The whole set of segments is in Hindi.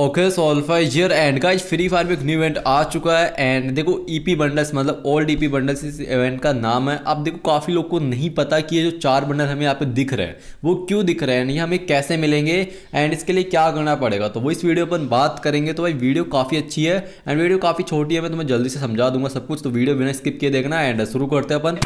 ओके सोल्फाई ईयर एंड का फ्री फायर में एक न्यू इवेंट आ चुका है एंड देखो ईपी e बंडल्स मतलब ओल्ड ईपी बंडल्स इस इवेंट का नाम है अब देखो काफ़ी लोग को नहीं पता कि ये जो चार बंडल हमें यहाँ पे दिख रहे हैं वो क्यों दिख रहे हैं ये हमें कैसे मिलेंगे एंड इसके लिए क्या करना पड़ेगा तो वो इस वीडियो पर बात करेंगे तो भाई वीडियो काफ़ी अच्छी है एंड वीडियो काफ़ी छोटी है मैं तुम्हें जल्दी से समझा दूंगा सब कुछ तो वीडियो बिना स्किप किए देखना एंड शुरू करते हैं अपन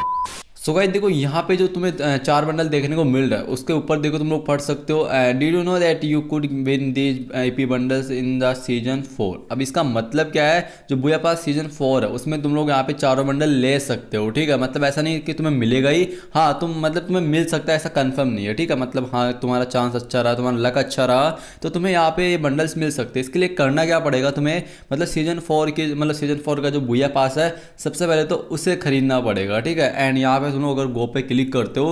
सो गाइस देखो यहाँ पे जो तुम्हें चार बंडल देखने को मिल रहा है उसके ऊपर देखो तुम लोग पढ़ सकते हो did you know that you could win these AP bundles in the season four अब इसका मतलब क्या है जो बुआ पास सीजन फोर है उसमें तुम लोग यहाँ पे चारों बंडल ले सकते हो ठीक है मतलब ऐसा नहीं कि तुम्हें मिलेगा ही हाँ तुम मतलब तुम्हें मिल सकता है ऐसा कन्फर्म नहीं है ठीक है मतलब हाँ तुम्हारा चांस अच्छा रहा तुम्हारा लक अच्छा रहा तो तुम्हें यहाँ पे बंडल्स मिल सकते हैं इसके लिए करना क्या पड़ेगा तुम्हें मतलब सीजन फोर के मतलब सीजन फोर का जो बुआ पास है सबसे पहले तो उसे खरीदना पड़ेगा ठीक है एंड यहाँ पे तुम लोग अगर गो पे क्लिक करते हो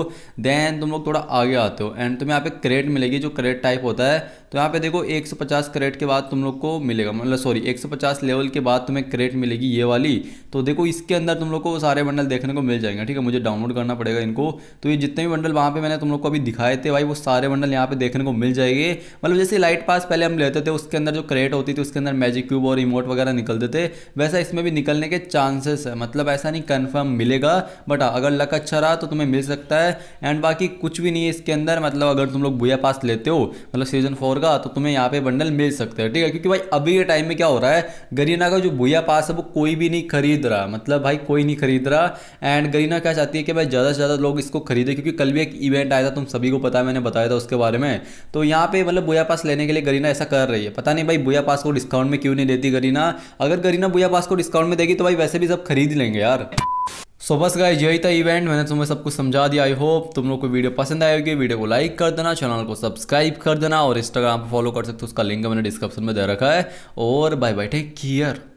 देन तुम लोग थोड़ा आगे आते हो एंड तुम्हें यहाँ पे क्रेट मिलेगी जो क्रेट टाइप होता है तो यहाँ पे देखो 150 क्रेट के बाद तुम लोग को मिलेगा मतलब सॉरी 150 लेवल के बाद तुम्हें क्रेट मिलेगी ये वाली तो देखो इसके अंदर तुम लोग को सारे बंडल देखने को मिल जाएंगे ठीक है मुझे डाउनलोड करना पड़ेगा इनको तो ये जितने भी बंडल वहाँ पर मैंने तुम लोग को अभी दिखाए थे भाई वो सारे बंडल यहाँ पे देखने को मिल जाएंगे मतलब जैसे लाइट पास पहले हम लेते थे उसके अंदर जो क्रेट होती थी उसके अंदर मैजिक क्यूब और रिमोट वगैरह निकलते थे वैसा इसमें भी निकलने के चांसेस है मतलब ऐसा नहीं कन्फर्म मिलेगा बट हाँ, अगर तक अच्छा रहा तो तुम्हें मिल सकता है एंड बाकी कुछ भी नहीं है इसके अंदर मतलब अगर तुम लोग भूया पास लेते हो मतलब सीजन फोर का तो तुम्हें यहाँ पे बंडल मिल सकता है ठीक है क्योंकि भाई अभी के टाइम में क्या हो रहा है गरीना का जो भूया पास है वो कोई भी नहीं खरीद रहा मतलब भाई कोई नहीं खरीद रहा एंड गरीना क्या चाहती है कि भाई ज़्यादा से ज़्यादा लोग इसको खरीदे क्योंकि कल भी एक इवेंट आया था तुम सभी को पता है मैंने बताया था उसके बारे में तो यहाँ पे मतलब बुया पास लेने के लिए गरीना ऐसा कर रही है पता नहीं भाई बुया पास को डिस्काउंट में क्यों नहीं देती गरीना अगर गरीना बुया पास को डिस्काउंट में देगी तो भाई वैसे भी सब खरीद लेंगे यार सो बस गाय यही था इवेंट मैंने तुम्हें सब कुछ समझा दिया आई होप तुम लोग को वीडियो पसंद आएगी होगी वीडियो को लाइक कर देना चैनल को सब्सक्राइब कर देना और इंस्टाग्राम पर फॉलो कर सकते हो उसका लिंक मैंने डिस्क्रिप्शन में दे रखा है और बाय बाय टेक केयर